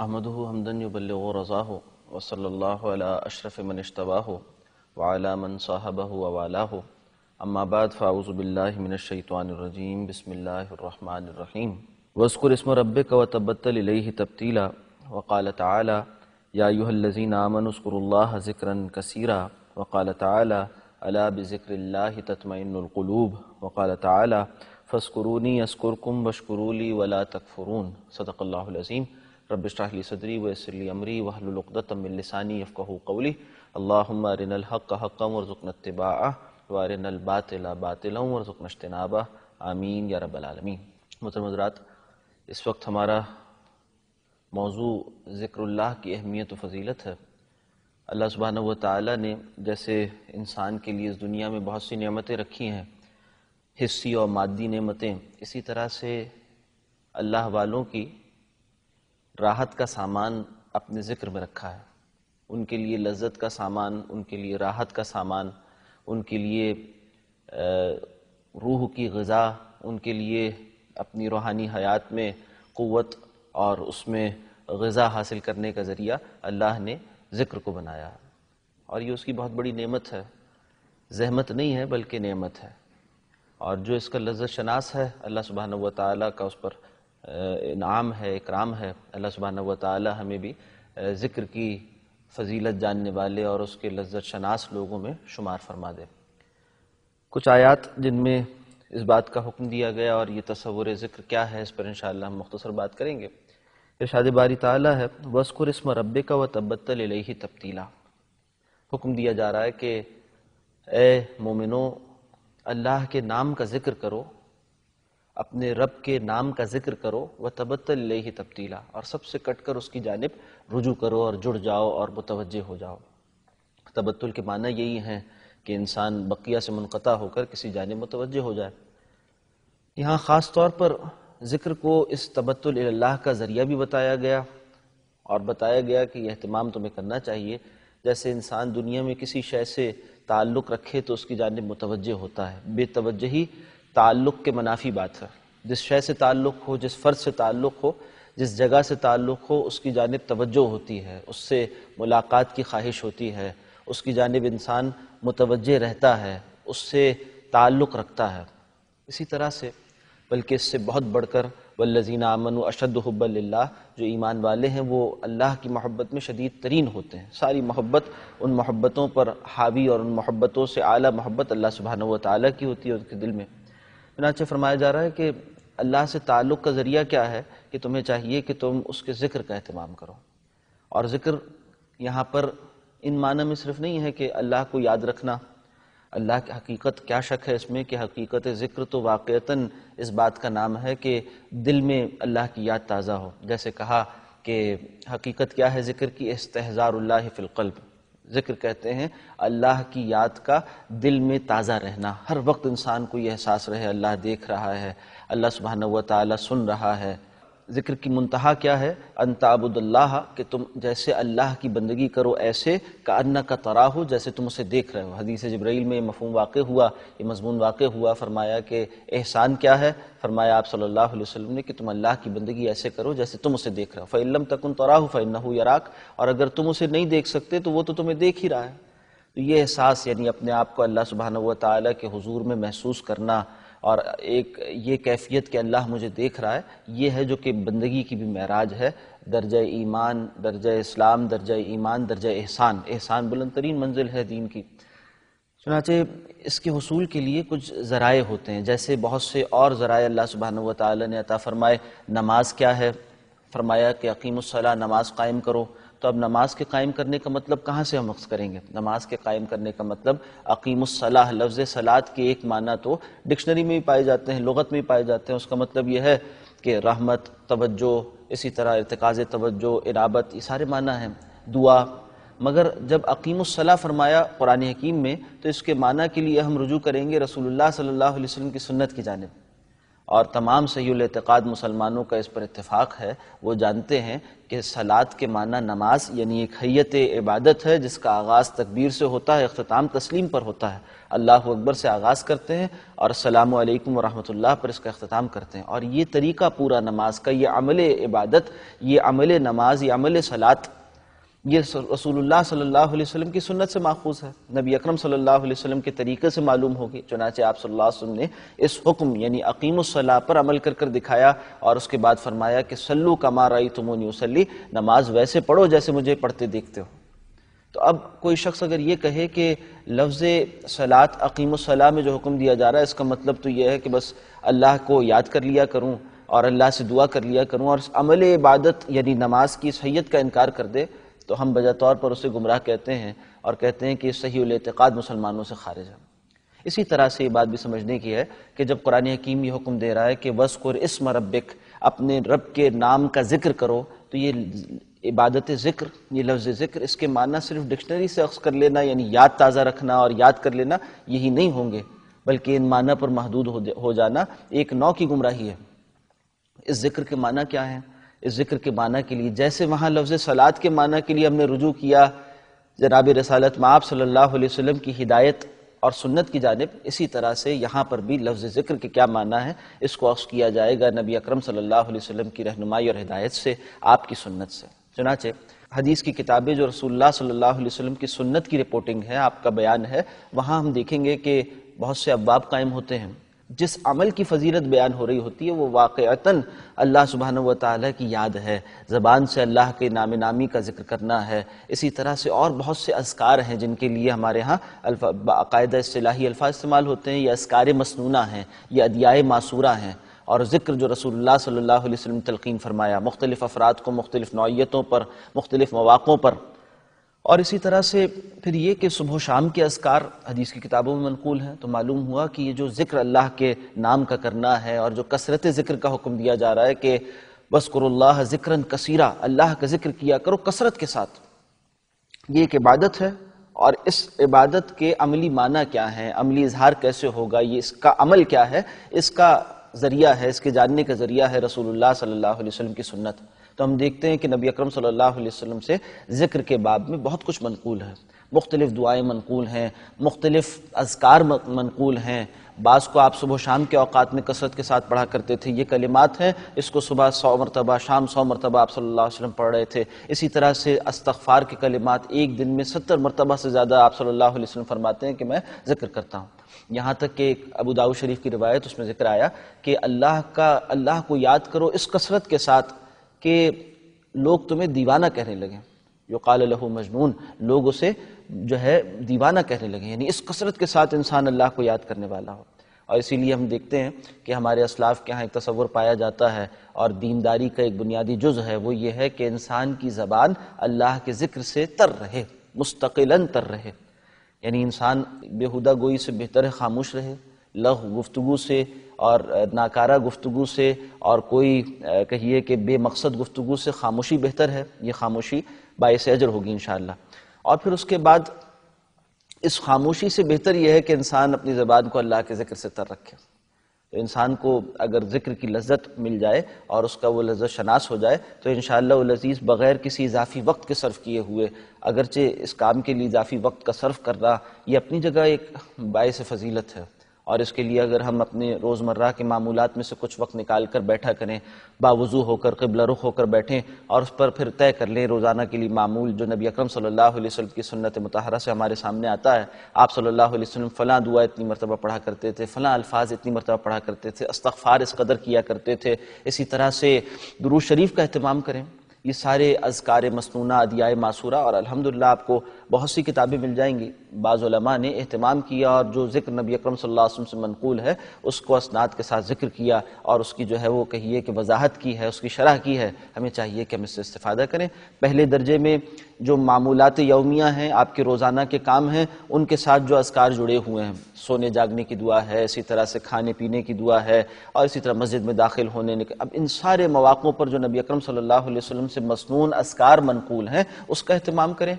अहमद हमदनबल रज़ा हो वसल्ला अशरफ़ मनशतवा हो वाला मन साहब वाला हो अम्माबाद फ़ाउज़बिल्लिमिनशैतवानरजीम बसमीम वस्कुर इसम रब व तबतल तब्तीला वक़ाल ताली याहलजीन आमन उसकुरल्ला ज़िक्र कसीरा वक़ाल ताली अला बज़िक्र ततमैनकलूब वक़ाल ताली फ़स्करूनी अस्कुरकुम वशकुरूली वला तकफ़रून सदक़ल्लाज़ीम रबली सदरी वसली अमरी वहलुलदानी फ़क़ली अल्लाम रिनल हक़ हक़म वरज़ुकनतबा वारिनल बातिला बातिल वरज़ुकनशतनाबा आमीन या रबालमीन मतरमजरात इस वक्त हमारा मौजू ज़िक्रल्ला की अहमियत फ़जीलत है अल्लाह सुबहान व ताली ने जैसे इंसान के लिए इस दुनिया में बहुत सी नियमतें रखी हैं हिस्सी और मादी नियमतें इसी तरह से अल्लाह वालों की राहत का सामान अपने ज़िक्र में रखा है उनके लिए लज्जत का सामान उनके लिए राहत का सामान उनके लिए रूह की गज़ा उनके लिए अपनी रूहानी हयात में क़वत और उसमें गज़ा हासिल करने का ज़रिया अल्लाह ने ज़िक्र को बनाया और ये उसकी बहुत बड़ी नेमत है जहमत नहीं है बल्कि नेमत है और जो इसका लज्जत शनास है अल्लाह सुबहान व ताली का उस पर इनाम है इकराम है अल्लाह सुबहान व ताली हमें भी ज़िक्र की फजीलत जानने वाले और उसके लज्जत शनास लोगों में शुमार फरमा दे कुछ आयात जिनमें इस बात का हुक्म दिया गया और ये तस्वुर ज़िक्र क्या है इस पर इन हम मुख्तसर बात करेंगे इरशाद बारी ताली है वस्कुर इसम रब का व तब्बतल ही तब्दीला हुक्म दिया जा रहा है कि ए मोमिनो अल्लाह के नाम का ज़िक्र करो अपने रब के नाम का जिक्र करो व तबतल ले ही तब्दीला और सबसे कट कर उसकी जानब रुजू करो और जुड़ जाओ और मुतवजह हो जाओ तबतुल के माना यही हैं कि इंसान बकिया से मुनक़ा होकर किसी जानब मुतवजह हो जाए यहाँ ख़ास तौर पर ज़िक्र को इस तबतल्ला का ज़रिया भी बताया गया और बताया गया कि यह अहतमाम तुम्हें करना चाहिए जैसे इंसान दुनिया में किसी शय से ताल्लुक़ रखे तो उसकी जानब मुतवजह होता है बेतवजही ताल्लुक़ के मुनाफी बात है जिस शय से ताल्लुक़ हो जिस फ़र्ज से ताल्लुक़ हो जिस जगह से ताल्लुक़ हो उसकी जानब तवज्जो होती है उससे मुलाकात की ख्वाहिश होती है उसकी जानब इंसान मुतवज रहता है उससे ताल्लुक़ रखता है इसी तरह से बल्कि इससे बहुत बढ़कर वल्लजीन आमन अशद हब्बल्ला जो ईमान वाले हैं वो अल्लाह की मोहब्बत में शदीद तरीन होते हैं सारी मोहब्बत उन मोहब्बतों पर हावी और उन मोहब्बतों से आला मोहब्बत अल्लाह सुबहान व ताली की होती है उनके दिल में चनाचे अच्छा फरमाया जा रहा है कि अल्लाह से ताल्लुक़ का ज़रिया क्या है कि तुम्हें चाहिए कि तुम उसके ज़िक्र का अहतमाम करो और ज़िक्र यहाँ पर इन मानों में सिर्फ नहीं है कि अल्लाह को याद रखना अल्लाह की हकीकत क्या शक है इसमें कि हकीकत ज़िक्र तो वाक़ता इस बात का नाम है कि दिल में अल्लाह की याद ताज़ा हो जैसे कहा कि हकीकत क्या है ज़िक्र की इस इसतहज़ारल्ला फ़िलकल्ब जिक्र कहते हैं अल्लाह की याद का दिल में ताज़ा रहना हर वक्त इंसान को यह एहसास रहे अल्लाह देख रहा है अल्लाह सुबहान व ताली सुन रहा है जिक्र की मुंतहा क्या है अंताबुदल्लाह कि तुम जैसे अल्लाह की बंदगी करो ऐसे का अन्ना का तरा हो जैसे तुम उसे देख रहे हो हदीस जब्राइल में ये मफहम वाक़ हुआ ये मजमून वाक़ हुआ फरमाया कि एहसान क्या है फरमाया आप सल्लल्लाहु अलैहि वसल्लम ने कि तुम अल्लाह की बंदगी ऐसे करो जैसे तुम उसे देख रहे हो फ़ैलम तकन तराह फ़ैन यराक और अगर तुम उसे नहीं देख सकते तो वो तो तुम्हें देख ही रहा है तो ये एहसास यानी अपने आप को अल्लाह सुबहान व ताली के हजूर में महसूस करना और एक ये कैफियत के अल्लाह मुझे देख रहा है ये है जो कि बंदगी की भी महराज है दर्ज ईमान दर्ज इस्लाम दर्ज ईमान दर्ज एहसान एहसान बुलंद तरीन मंजिल है दीन की चुनाचे इसके हसूल के लिए कुछ ज़राए होते हैं जैसे बहुत से और ज़राए अल्लाह सुबहान व अता फ़रमाए नमाज क्या है फरमाया कि अकीमसला नमाज कायम करो तो अब नमाज के कायम करने का मतलब कहाँ से हम अक्स करेंगे नमाज के कायम करने का मतलब अकीमसलाह लफ्ज़ सलात के एक माना तो डिक्शनरी में भी पाए जाते हैं लगत में भी पाए जाते हैं उसका मतलब यह है कि रहमत तवज्जो इसी तरह इरतकाज़ तवज्जो इराबत ये सारे माना हैं दुआ मगर जब अकीमसला फरमाया कुरान हकीम में तो इसके माना के लिए हम रुजू करेंगे रसूल सल्ला अलैहि की सुनत की जानब और तमाम अतकाद मुसलमानों का इस पर इतफ़ाक़ है वो जानते हैं कि सलाद के माना नमाज यानी एक हैत इबादत है जिसका आगाज़ तकबीर से होता है अख्ताम तस्लीम पर होता है अल्लाह अकबर से आगाज़ करते हैं और अल्लाम वरहमल पर इसका अख्ताम करते हैं और ये तरीका पूरा नमाज का ये अमल इबादत ये अमल नमाज ये अमल सलात ये रसूलुल्लाह सल्लल्लाहु अलैहि की सुनत से माखूज है नबी अक्रम सल्लल्लाहु के तरीके से मालूम होगी चुनाचे आप सल्लल्लाहु ने इस हुक्म यानी अकीमसला पर अमल कर कर दिखाया और उसके बाद फरमाया कि सल्लू कमा रही तुमोनी उसली नमाज वैसे पढ़ो जैसे मुझे पढ़ते देखते हो तो अब कोई शख्स अगर ये कहे कि लफ्ज़ सलात अकीमसला में जो हुक्म दिया जा रहा है इसका मतलब तो यह है कि बस अल्लाह को याद कर लिया करूँ और अल्लाह से दुआ कर लिया करूँ और अमल इबादत यानी नमाज की सैयद का इनकार कर दे तो हम बजा तौर पर उसे गुमराह कहते हैं और कहते हैं कि सही उलतक़ाद मुसलमानों से खारिज है इसी तरह से ये बात भी समझने की है कि जब कुरान हकीम ये हुक्म दे रहा है कि वस वस्कुर इस रबिक अपने रब के नाम का जिक्र करो तो ये इबादत ज़िक्र ये लफ्ज़ ज़िक्र इसके माना सिर्फ डिक्शनरी से अक्स कर लेना यानी याद ताज़ा रखना और याद कर लेना यही नहीं होंगे बल्कि इन माना पर महदूद हो जाना एक नौ की गुमराही है इस जिक्र के माना क्या है इस जिक्र के माना के लिए जैसे वहाँ लफ्ज़ सलाद के माना के लिए हमने रुजू किया जनाब रसालत माप सल्लल्लाहु अलैहि की हिदायत और सुन्नत की जानब इसी तरह से यहाँ पर भी लफ्ज़ ज़िक्र के क्या माना है इसको अक्स किया जाएगा नबी अक्रम सल्लल्लाहु की रहनुमाई और हिदायत से आपकी सुन्नत से चुनाचे हदीस की किताबें जो रसूलुल्लाह सल्ला अलैहि की सुन्नत की रिपोर्टिंग है आपका बयान है वहाँ हम देखेंगे कि बहुत से अब्बाब कायम होते हैं जिस अमल की फजीलत बयान हो रही होती है वो वाक़ता अल्लाह सुबहान व ताली की याद है ज़बान से अल्लाह के नाम नामी का जिक्र करना है इसी तरह से और बहुत से असकार हैं जिनके लिए हमारे यहाँ बायद असलाही अल्फा इस्तेमाल होते हैं या असकार मसनूना हैं या अदियाए मासूरा हैं और ज़िक्र जो रसूलुल्लाह सल्लल्लाहु अलैहि वसल्लम तलकिन फरमाया मुख्तलिफ़ अफराद को मुख्तलिफ़ नौीयतों पर मुख्तलिफ़ मौाक़ों पर और इसी तरह से फिर ये कि सुबह शाम के असकार हदीस की किताबों में मनकूल हैं तो मालूम हुआ कि ये जो जिक्र अल्लाह के नाम का करना है और जो कसरत जिक्र का हुक्म दिया जा रहा है कि बस करोल्ला जिक्रन कसीरा अल्लाह का जिक्र किया करो कसरत के साथ ये एक इबादत है और इस इबादत के अमली माना क्या है अमली इजहार कैसे होगा ये इसका अमल क्या है इसका ज़रिया है इसके जानने का ज़रिया है रसूलुल्लाह सल्लल्लाहु अलैहि वसल्लम की सुन्नत तो हम देखते हैं कि नबी अकरम सल्लल्लाहु अलैहि वसल्लम से जिक्र के बाद में बहुत कुछ मनकूल है मुख्तलिफ दुआएं मनकूल हैं मुख्तलिफ अजकार मनकूल हैं बाज़ को आप सुबह शाम के औकात में कसरत के साथ पढ़ा करते थे ये कलिमात हैं इसको सुबह सौ मरतबा शाम सौ मरतबा आप सल्लल्लाहु अलैहि वसल्लम पढ़ रहे थे इसी तरह से अस्तगफार के कलिमात एक दिन में सत्तर मरतबा से ज़्यादा आप सल्लल्लाहु अलैहि वसल्लम फरमाते हैं कि मैं जिक्र करता हूँ यहाँ तक कि अबू दाऊ शरीफ की रिवायत उसमें जिक्र आया कि अल्लाह का अल्लाह को याद करो इस कसरत के साथ कि लोग तुम्हें दीवाना कहने लगे यो काल लहु मजनून लोग उसे जो है दीवाना कहने लगे यानी इस कसरत के साथ इंसान अल्लाह को याद करने वाला हो और इसीलिए हम देखते हैं कि हमारे असलाफ के यहाँ एक तस्वुर पाया जाता है और दीनदारी का एक बुनियादी जुज़ है वो ये है कि इंसान की ज़बान अल्लाह के ज़िक्र से तर रहे मुस्तकिला तर रहे यानी इंसान बेहुदा गोई से बेहतर खामोश रहे लह गुफ्तु से और नाकारा गुफ्तु से और कोई कहिए कि बेमकसद गुफ्तु से खामोशी बेहतर है ये खामोशी बायस अजर होगी इन और फिर उसके बाद इस खामोशी से बेहतर यह है कि इंसान अपनी ज़बान को अल्लाह के ज़िक्र से तर रखे तो इंसान को अगर ज़िक्र की लज्जत मिल जाए और उसका वो लज्जत शनास हो जाए तो इन लजीज़ बग़ैर किसी इजाफी वक्त के सर्व किए हुए अगरचे इस काम के लिए इजाफी वक्त का सर्व करना ये अपनी जगह एक बायस फजीलत है और इसके लिए अगर हम अपने रोज़मर्रा के मामूलत में से कुछ वक्त निकाल कर बैठा करें बावजू होकर कबल रुख होकर बैठें और उस पर फिर तय कर लें रोज़ाना के लिए मामूल जो नबी अकरम सल्लल्लाहु अलैहि वसल्लम की सुन्नत मतहरा से हमारे सामने आता है आप सल्लल्लाहु अलैहि वसल्लम फ़लाँ दुआ इतनी मरतबा पढ़ा करते थे फ़लाँ अल्फाज इतनी मरतबा पढ़ा करते थे अस्तफ़ार इस कदर किया करते थे इसी तरह से दुरू शरीफ का अहतमाम करें ये सारे अजकार मसनूना अदियाए मासूरा और अलहमदिल्ला आपको बहुत सी किताबें मिल जाएंगी बाज़ा ने अहतमाम किया और जो जिक्र नबी अक्रम वसम से मनकूल है उसको असनाद के साथ जिक्र किया और उसकी जो है वो कहिए कि वजाहत की है उसकी शरह की है हमें चाहिए कि हम इससे इस्ता करें पहले दर्जे में जो मामूलत यौमिया हैं आपके रोज़ाना के काम हैं उनके साथ जो असकार जुड़े हुए हैं सोने जागने की दुआ है इसी तरह से खाने पीने की दुआ है और इसी तरह मस्जिद में दाखिल होने ने अब इन सारे मौाक़ों पर जो नबी अक्रम सल्लल्लाहु अलैहि से मसनून असकार मनकूल हैं उसका अहतमाम करें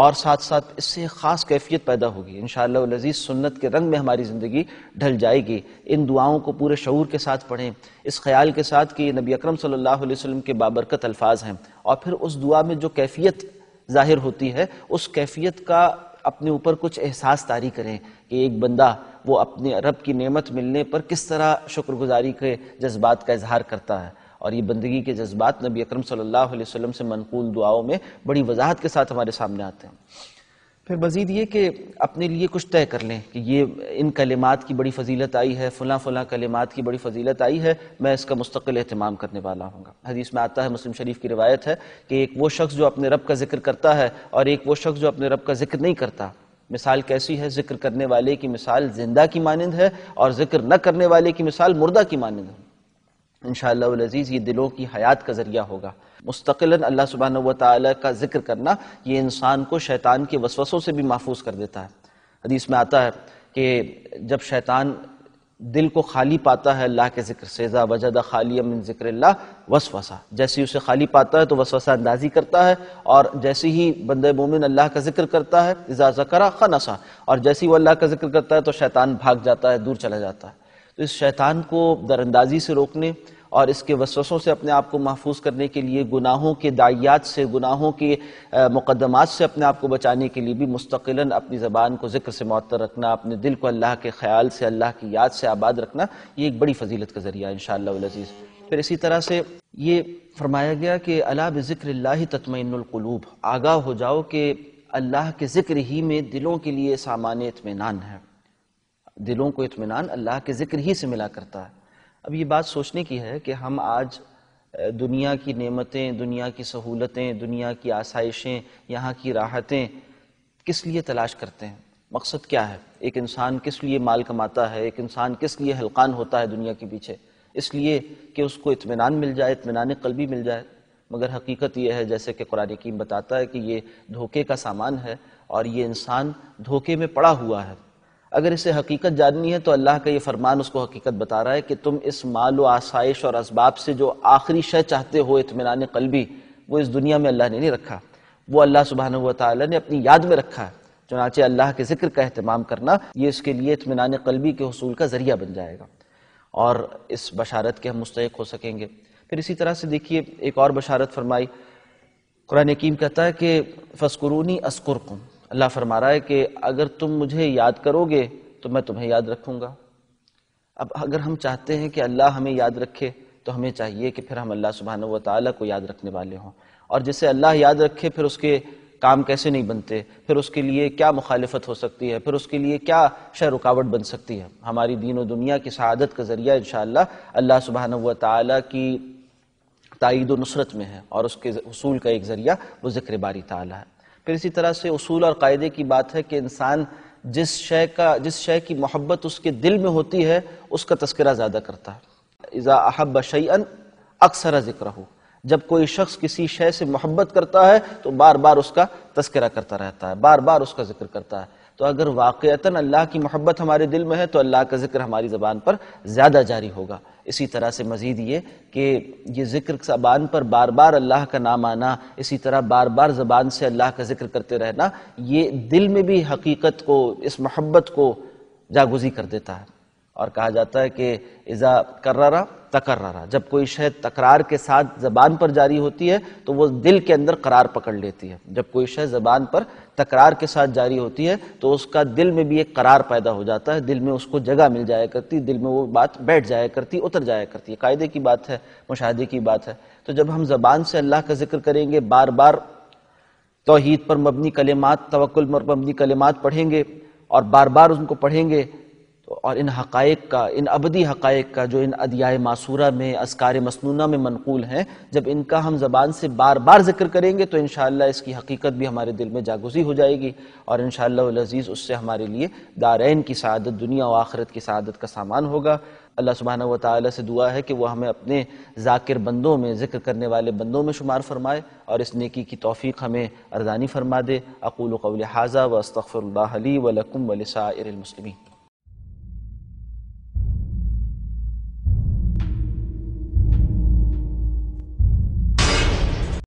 और साथ साथ इससे ख़ास कैफियत पैदा होगी इन शजीज़ सुन्नत के रंग में हमारी ज़िंदगी ढल जाएगी इन दुआओं को पूरे शूर के साथ पढ़ें इस ख्याल के साथ कि नबी अक्रम सल्लल्लाहु अलैहि के बाबरकत अल्फाज हैं और फिर उस दुआ में जो कैफियत ज़ाहिर होती है उस कैफियत का अपने ऊपर कुछ एहसास तारी करें कि एक बंदा वो अपने रब की नेमत मिलने पर किस तरह शुक्रगुजारी के जज्बात का इजहार करता है और ये बंदगी के जज्बात नबी अक्रम सल्लल्लाहु से मनकूल दुआओं में बड़ी वजाहत के साथ हमारे सामने आते हैं फिर मज़ीद ये कि अपने लिए कुछ तय कर लें कि ये इन कलिमात की बड़ी फजीलत आई है फ़लाँ फ़लाँ कलिमात की बड़ी फजीलत आई है मैं इसका मुस्तकिल अहतमाम करने वाला हूँ हदीस में आता है मुस्लिम शरीफ की रवायत है कि एक वो शख्स जो अपने रब का जिक्र करता है और एक वो शख्स जो अपने रब का जिक्र नहीं करता मिसाल कैसी है जिक्र करने वाले की मिसाल जिंदा की मानंद है और जिक्र न करने वाले की मिसाल मुर्दा की मानंद है इन शजीज़ ये दिलों की हयात का ज़रिया होगा मुस्तकिल अल्लाह सुबहान का जिक्र करना ये इंसान को शैतान के वसवसों से भी महफूज कर देता है हदीस में आता है कि जब शैतान दिल को खाली पाता है अल्लाह के जिक्र सेजा वजद खाली अमिन ज़िक्र वसवसा जैसे ही उसे खाली पाता है तो वसवसा अंदाजी करता है और जैसे ही बंद मोमिन अल्लाह का जिक्र करता है इजाजा करा खनसा और जैसे ही वो अल्लाह का जिक्र करता है तो शैतान भाग जाता है दूर चला जाता है इस शैतान को दरअंदाजी से रोकने और इसके वसवसों से अपने आप को महफूज करने के लिए गुनाहों के दाइयात से गुनाहों के मुकदमात से अपने आप को बचाने के लिए भी मुस्तकिल अपनी ज़बान को ज़िक्र से मअतर रखना अपने दिल को अल्लाह के ख्याल से अल्लाह की याद से आबाद रखना ये एक बड़ी फजीलत का ज़रिया है इन शजीज़ फिर इसी तरह से ये फरमाया गया कि अला ज़िक्र ततमैनकलूब आगाह हो जाओ कि अल्लाह के ज़िक्र ही में दिलों के लिए सामान इतमान है दिलों को इतमान अल्लाह के ज़िक्र ही से मिला करता है अब ये बात सोचने की है कि हम आज दुनिया की नेमतें दुनिया की सहूलतें दुनिया की आसाइशें यहाँ की राहतें किस लिए तलाश करते हैं मकसद क्या है एक इंसान किस लिए माल कमाता है एक इंसान किस लिए हलकान होता है दुनिया के पीछे इसलिए कि उसको इतमान मिल जाए इतमान कलबी मिल जाए मगर हकीकत यह है जैसे कि कुरान कीम बताता है कि ये धोखे का सामान है और ये इंसान धोखे में पड़ा हुआ है अगर इसे हकीकत जाननी है तो अल्लाह का ये फरमान उसको हकीकत बता रहा है कि तुम इस माल व आसाइश और इसबाब से जो आखिरी शय चाहते हो इतमान कलबी वो इस दुनिया में अल्लाह ने नहीं रखा वो अल्लाह सुबहान ताली ने अपनी याद में रखा है चुनाचे अल्लाह के जिक्र का अहतमाम करना ये इसके लिए इतमान कलबी के हसूल का ज़रिया बन जाएगा और इस बशारत के हम मुस्तक हो सकेंगे फिर इसी तरह से देखिए एक और बशारत फरमाई कुरान कीम कहता है कि फस्करूनी असकुरकुम अल्लाह फरमा रहा है कि अगर तुम मुझे याद करोगे तो मैं तुम्हें याद रखूंगा अब अगर हम चाहते हैं कि अल्लाह हमें याद रखे तो हमें चाहिए कि फिर हम अल्लाह सुबहान व ताली को याद रखने वाले हों और जिसे अल्लाह याद रखे फिर उसके काम कैसे नहीं बनते फिर उसके लिए क्या मुखालफत हो सकती है फिर उसके लिए क्या शह रुकावट बन सकती है हमारी दीन व दुनिया की शहादत का ज़रिया इन अल्लाह सुबहान व ताली की तइद नुसरत में है और उसके उसूल का एक ज़रिया वो ज़िक्र बारी ताला है फिर इसी तरह से उसूल और कायदे की बात है कि इंसान जिस शय का जिस शय की मोहब्बत उसके दिल में होती है उसका तस्करा ज़्यादा करता है इज़ा अहब शैन अक्सर जिक्र हो जब कोई शख्स किसी शय से मोहब्बत करता है तो बार बार उसका तस्करा करता रहता है बार बार उसका जिक्र करता है तो अगर वाक़ता अल्लाह की मोहब्बत हमारे दिल में है तो अल्लाह का जिक्र हमारी ज़बान पर ज़्यादा जारी होगा इसी तरह से मज़ीद ये कि ये जिक्र ज़बान पर बार बार अल्लाह का नाम आना इसी तरह बार बार ज़बान से अल्लाह का जिक्र करते रहना ये दिल में भी हकीकत को इस मोहब्बत को जागुजी कर देता है और कहा जाता है कि इज़ा कर्रा तकर्रा जब कोई शह तकरार के साथ ज़बान पर जारी होती है तो वो दिल के अंदर करार पकड़ लेती है जब कोई शय ज़बान पर तकरार के साथ जारी होती है तो उसका दिल में भी एक करार पैदा हो जाता है दिल में उसको जगह मिल जाया करती दिल में वो बात बैठ जाया करती उतर जाया करती है कायदे की बात है मुशाहदे की बात है तो जब हम जबान से अल्लाह का जिक्र करेंगे बार बार तोहद पर मबनी कलेमात तवक्ल पर मबनी कलेमात पढ़ेंगे और बार बार उनको पढ़ेंगे और इन हक़ का इन अबदी हक़ का जो इन अदियाय मासूरा में असकार मसनूना में मनकूल हैं जब इनका हम ज़बान से बार बार जिक्र करेंगे तो इन इसकी हकीकत भी हमारे दिल में जागुजी हो जाएगी और इन शज़ीज़ उससे हमारे लिए दारैन की शादत दुनिया और आखरत की शादत का सामान होगा अल्लाह सुबहाना व ताली से दुआ है कि वह हमें अपने जाकिर बंदों में जिक्र करने वाले बंदों में शुमार फरमाए और इस नेकी की तोफ़ी हमें अरदानी फरमा दे अकूल कबल हाजा व अस्तफ़र वलकम वलसार